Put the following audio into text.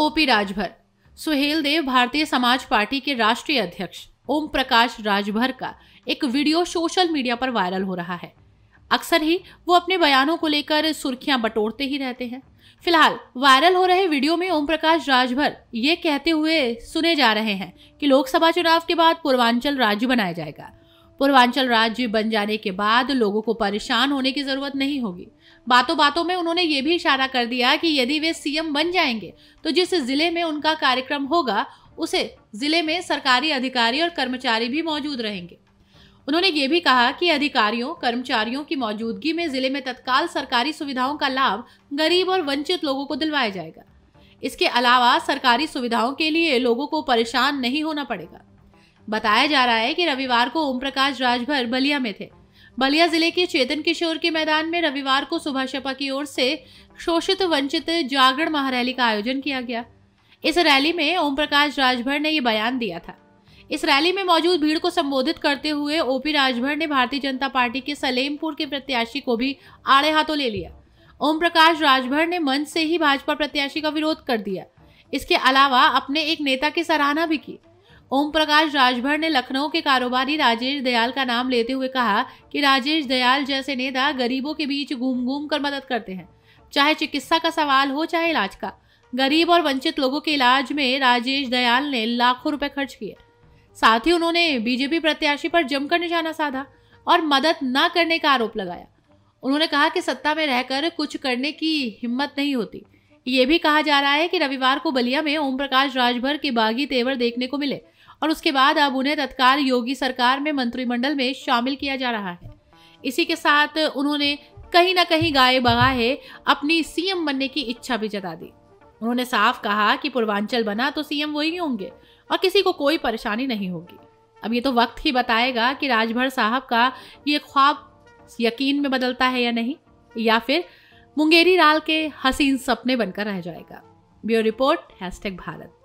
OP Rajbhar Suhail देव भारतीय समाज party के राष्ट्रीय अध्यक्ष ओम प्रकाश राजभर का एक वीडियो सोशल मीडिया पर वायरल हो रहा है अक्सर ही वो अपने बयानों को लेकर सुर्खियां बटोरते ही रहते हैं फिलहाल वायरल हो रहे वीडियो में ओम प्रकाश राजभर ये कहते हुए सुने जा रहे हैं कि लोकसभा चुनाव के बाद पूर्वांचल राज्य बनाया जाएगा पूर्वांचल राज्य बन जाने के बाद लोगों को परेशान होने की जरूरत नहीं होगी बातों बातों में उन्होंने ये भी इशारा कर दिया कि यदि वे सीएम बन जाएंगे तो जिस जिले में उनका कार्यक्रम होगा उसे जिले में सरकारी अधिकारी और कर्मचारी भी मौजूद रहेंगे उन्होंने ये भी कहा कि अधिकारियों कर्मचारियों की मौजूदगी में जिले में तत्काल सरकारी सुविधाओं का लाभ गरीब और वंचित लोगों को दिलवाया जाएगा इसके अलावा सरकारी सुविधाओं के लिए लोगों को परेशान नहीं होना पड़ेगा बताया जा रहा है कि रविवार को ओम प्रकाश राजभर बलिया में थे बलिया जिले के चेतन किशोर के मैदान में रविवार को सुबह शपा की ओर से शोषित वंचित जागरण महारैली का आयोजन किया गया इस रैली में ओम प्रकाश राजभर ने यह बयान दिया था इस रैली में मौजूद भीड़ को संबोधित करते हुए ओपी राजभर ने भारतीय जनता पार्टी के सलेमपुर के प्रत्याशी को भी आड़े हाथों ले लिया ओम प्रकाश राजभर ने मंच से ही भाजपा प्रत्याशी का विरोध कर दिया इसके अलावा अपने एक नेता की सराहना भी की ओम प्रकाश राजभर ने लखनऊ के कारोबारी राजेश दयाल का नाम लेते हुए कहा कि राजेश दयाल जैसे नेता गरीबों के बीच घूम घूम कर मदद करते हैं चाहे चिकित्सा का सवाल हो चाहे इलाज का गरीब और वंचित लोगों के इलाज में राजेश दयाल ने लाखों रुपए खर्च किए साथ ही उन्होंने बीजेपी प्रत्याशी पर जमकर निशाना साधा और मदद न करने का आरोप लगाया उन्होंने कहा कि सत्ता में रहकर कुछ करने की हिम्मत नहीं होती ये भी कहा जा रहा है कि रविवार को बलिया में ओम प्रकाश राजभर के बागी तेवर देखने को मिले और उसके बाद अब उन्हें तत्काल योगी सरकार में मंत्रिमंडल में शामिल किया जा रहा है इसी के साथ उन्होंने कहीं ना कहीं गाये बगाहे अपनी सीएम बनने की इच्छा भी जता दी उन्होंने साफ कहा कि पूर्वांचल बना तो सीएम वही होंगे और किसी को कोई परेशानी नहीं होगी अब ये तो वक्त ही बताएगा कि राजभर साहब का ये ख्वाब यकीन में बदलता है या नहीं या फिर मुंगेरी लाल के हसीन सपने बनकर रह जाएगा ब्यूरो रिपोर्ट हैशटैग भारत